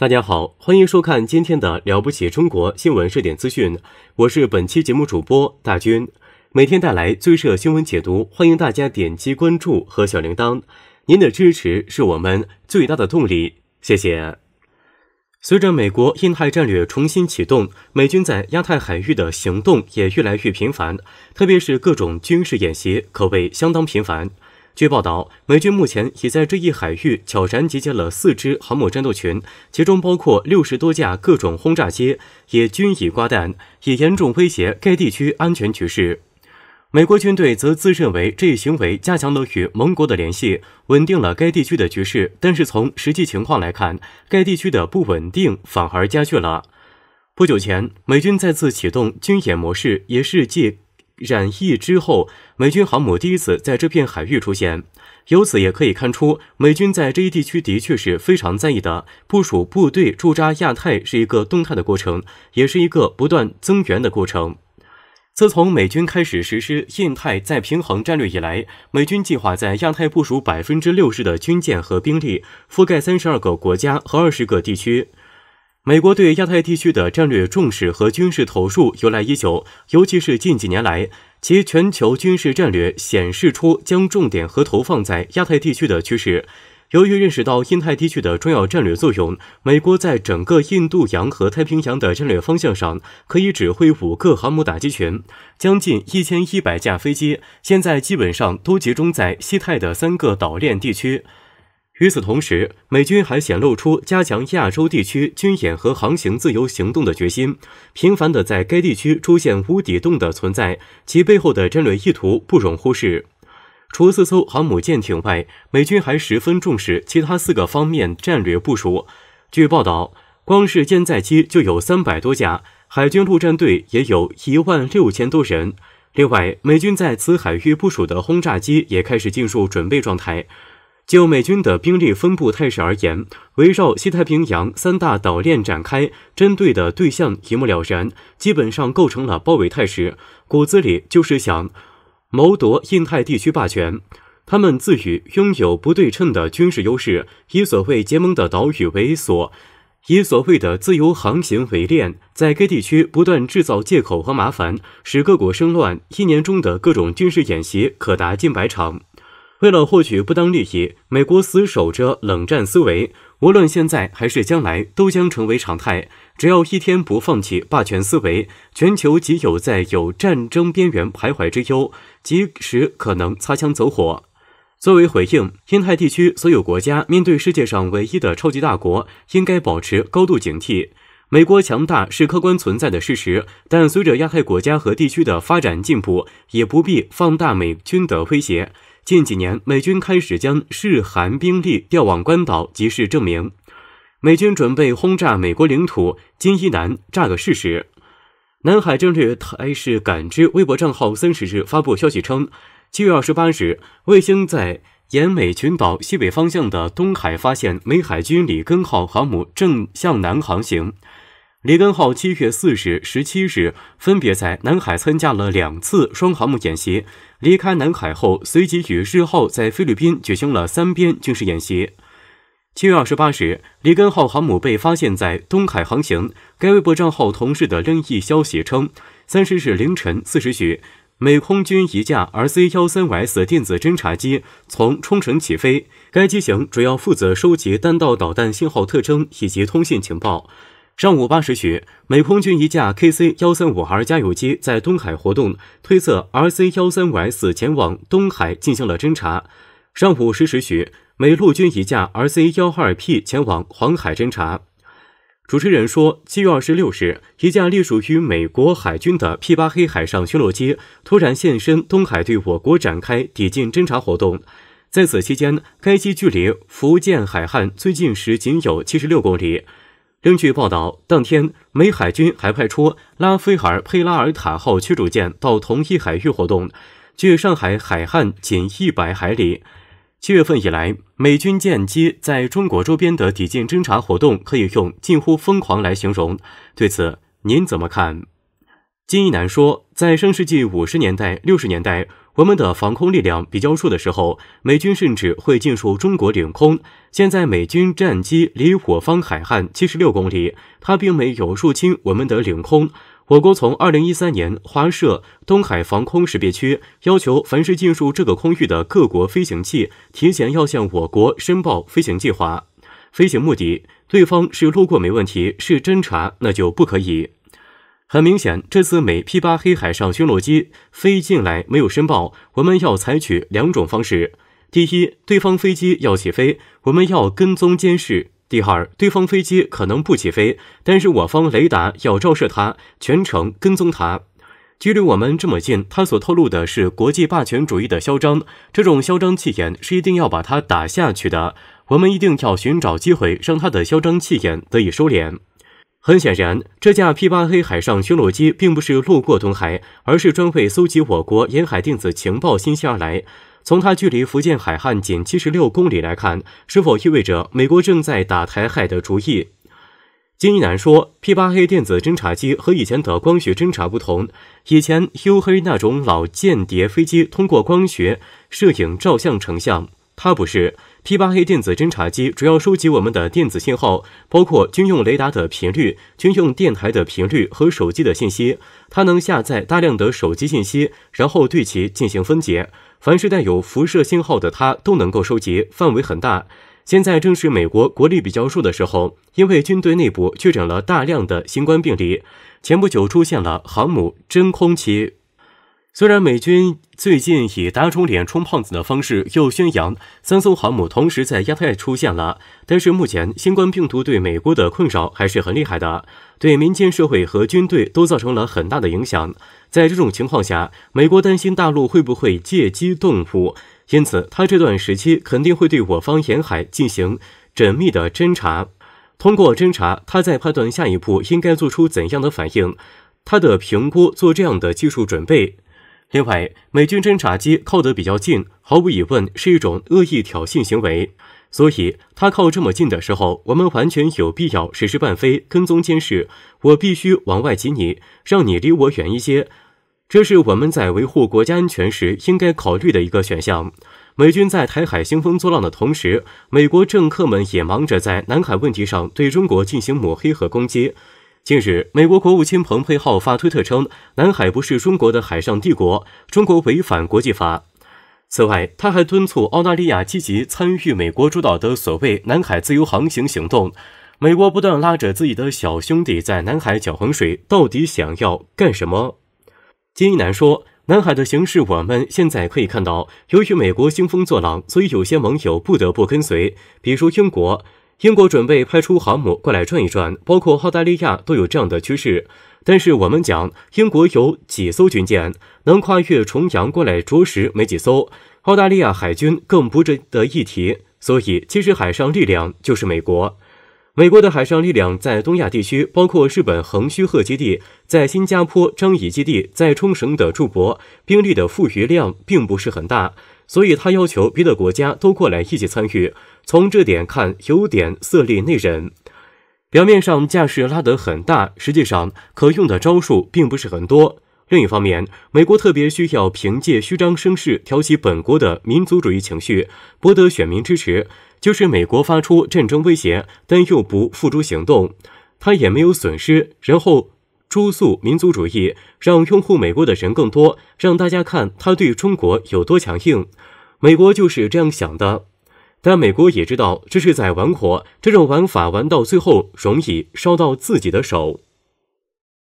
大家好，欢迎收看今天的《了不起中国新闻热点资讯》，我是本期节目主播大军，每天带来最热新闻解读，欢迎大家点击关注和小铃铛，您的支持是我们最大的动力，谢谢。随着美国印太战略重新启动，美军在亚太海域的行动也越来越频繁，特别是各种军事演习，可谓相当频繁。据报道，美军目前已在这一海域悄然集结了四支航母战斗群，其中包括六十多架各种轰炸机，也均已挂弹，也严重威胁该地区安全局势。美国军队则自认为这一行为加强了与盟国的联系，稳定了该地区的局势。但是从实际情况来看，该地区的不稳定反而加剧了。不久前，美军再次启动军演模式，也是借。染疫之后，美军航母第一次在这片海域出现，由此也可以看出，美军在这一地区的确是非常在意的。部署部队驻扎亚太是一个动态的过程，也是一个不断增援的过程。自从美军开始实施印太再平衡战略以来，美军计划在亚太部署百分之六十的军舰和兵力，覆盖三十二个国家和二十个地区。美国对亚太地区的战略重视和军事投入由来已久，尤其是近几年来，其全球军事战略显示出将重点和投放在亚太地区的趋势。由于认识到印太地区的重要战略作用，美国在整个印度洋和太平洋的战略方向上，可以指挥五个航母打击群，将近一千一百架飞机，现在基本上都集中在西太的三个岛链地区。与此同时，美军还显露出加强亚洲地区军演和航行自由行动的决心，频繁的在该地区出现无底洞的存在，其背后的战略意图不容忽视。除四艘航母舰艇外，美军还十分重视其他四个方面战略部署。据报道，光是舰载机就有三百多架，海军陆战队也有一万六千多人。另外，美军在此海域部署的轰炸机也开始进入准备状态。就美军的兵力分布态势而言，围绕西太平洋三大岛链展开，针对的对象一目了然，基本上构成了包围态势。骨子里就是想谋夺印太地区霸权。他们自诩拥有不对称的军事优势，以所谓结盟的岛屿为所，以所谓的自由航行为链，在该地区不断制造借口和麻烦，使各国生乱。一年中的各种军事演习可达近百场。为了获取不当利益，美国死守着冷战思维，无论现在还是将来都将成为常态。只要一天不放弃霸权思维，全球即有在有战争边缘徘徊之忧，即使可能擦枪走火。作为回应，印太地区所有国家面对世界上唯一的超级大国，应该保持高度警惕。美国强大是客观存在的事实，但随着亚太国家和地区的发展进步，也不必放大美军的威胁。近几年，美军开始将试韩兵力调往关岛，即是证明。美军准备轰炸美国领土金一南炸个事实。南海战略态势感知微博账号三十日发布消息称，七月二十八日，卫星在沿美群岛西北方向的东海发现美海军里根号航母正向南航行。里根号七月四日、十七日分别在南海参加了两次双航母演习，离开南海后，随即与日号在菲律宾举行了三边军事演习。七月二十八日，里根号航母被发现在东海航行。该微博账号同事的另一消息称，三十日凌晨四时许，美空军一架 R C 幺三五 S 电子侦察机从冲绳起飞，该机型主要负责收集弹道导弹信号特征以及通信情报。上午八时许，美空军一架 KC 幺三五 R 加油机在东海活动，推测 RC 幺三五 S 前往东海进行了侦察。上午十时许，美陆军一架 RC 幺二 P 前往黄海侦察。主持人说，七月二十六日，一架隶属于美国海军的 P 八黑海上巡逻机突然现身东海，对我国展开抵近侦察活动。在此期间，该机距离福建海岸最近时仅有七十六公里。根据报道，当天，美海军还派出“拉斐尔·佩拉尔塔”号驱逐舰到同一海域活动，距上海海岸仅一百海里。七月份以来，美军舰机在中国周边的抵近侦察活动，可以用近乎疯狂来形容。对此，您怎么看？金一南说，在上世纪五十年代、六十年代。我们的防空力量比较弱的时候，美军甚至会进入中国领空。现在美军战机离我方海岸七十六公里，它并没有入侵我们的领空。我国从二零一三年划设东海防空识别区，要求凡是进入这个空域的各国飞行器，提前要向我国申报飞行计划、飞行目的。对方是路过没问题，是侦察那就不可以。很明显，这次美 P 八黑海上巡逻机飞进来没有申报，我们要采取两种方式：第一，对方飞机要起飞，我们要跟踪监视；第二，对方飞机可能不起飞，但是我方雷达要照射它，全程跟踪它。距离我们这么近，他所透露的是国际霸权主义的嚣张，这种嚣张气焰是一定要把它打下去的。我们一定要寻找机会，让他的嚣张气焰得以收敛。很显然，这架 P 八 a 海上巡逻机并不是路过东海，而是专为搜集我国沿海电子情报信息而来。从它距离福建海岸仅七十六公里来看，是否意味着美国正在打台海的主意？金一南说，P 八 a 电子侦察机和以前的光学侦察不同，以前 U 黑那种老间谍飞机通过光学摄影照相成像。它不是 P 八 a 电子侦察机，主要收集我们的电子信号，包括军用雷达的频率、军用电台的频率和手机的信息。它能下载大量的手机信息，然后对其进行分解。凡是带有辐射信号的，它都能够收集，范围很大。现在正是美国国力比较弱的时候，因为军队内部确诊了大量的新冠病例，前不久出现了航母真空期。虽然美军最近以打肿脸充胖子的方式又宣扬三艘航母同时在亚太出现了，但是目前新冠病毒对美国的困扰还是很厉害的，对民间社会和军队都造成了很大的影响。在这种情况下，美国担心大陆会不会借机动武，因此他这段时期肯定会对我方沿海进行缜密的侦查。通过侦查，他在判断下一步应该做出怎样的反应，他的评估做这样的技术准备。另外，美军侦察机靠得比较近，毫无疑问是一种恶意挑衅行为。所以，它靠这么近的时候，我们完全有必要实施伴飞、跟踪监视。我必须往外挤你，让你离我远一些。这是我们在维护国家安全时应该考虑的一个选项。美军在台海兴风作浪的同时，美国政客们也忙着在南海问题上对中国进行抹黑和攻击。近日，美国国务卿蓬佩奥发推特称：“南海不是中国的海上帝国，中国违反国际法。”此外，他还敦促澳大利亚积极参与美国主导的所谓“南海自由航行行动”。美国不断拉着自己的小兄弟在南海搅浑水，到底想要干什么？金一南说：“南海的形势，我们现在可以看到，由于美国兴风作浪，所以有些盟友不得不跟随，比如英国。”英国准备派出航母过来转一转，包括澳大利亚都有这样的趋势。但是我们讲，英国有几艘军舰能跨越重洋过来，着实没几艘。澳大利亚海军更不值得一提。所以，其实海上力量就是美国。美国的海上力量在东亚地区，包括日本横须贺基地，在新加坡樟宜基地，在冲绳的驻泊兵力的富余量并不是很大，所以他要求别的国家都过来一起参与。从这点看，有点色厉内荏。表面上架势拉得很大，实际上可用的招数并不是很多。另一方面，美国特别需要凭借虚张声势挑起本国的民族主义情绪，博得选民支持。就是美国发出战争威胁，但又不付诸行动，他也没有损失。然后诛肃民族主义，让拥护美国的人更多，让大家看他对中国有多强硬。美国就是这样想的。但美国也知道这是在玩火，这种玩法玩到最后容易烧到自己的手。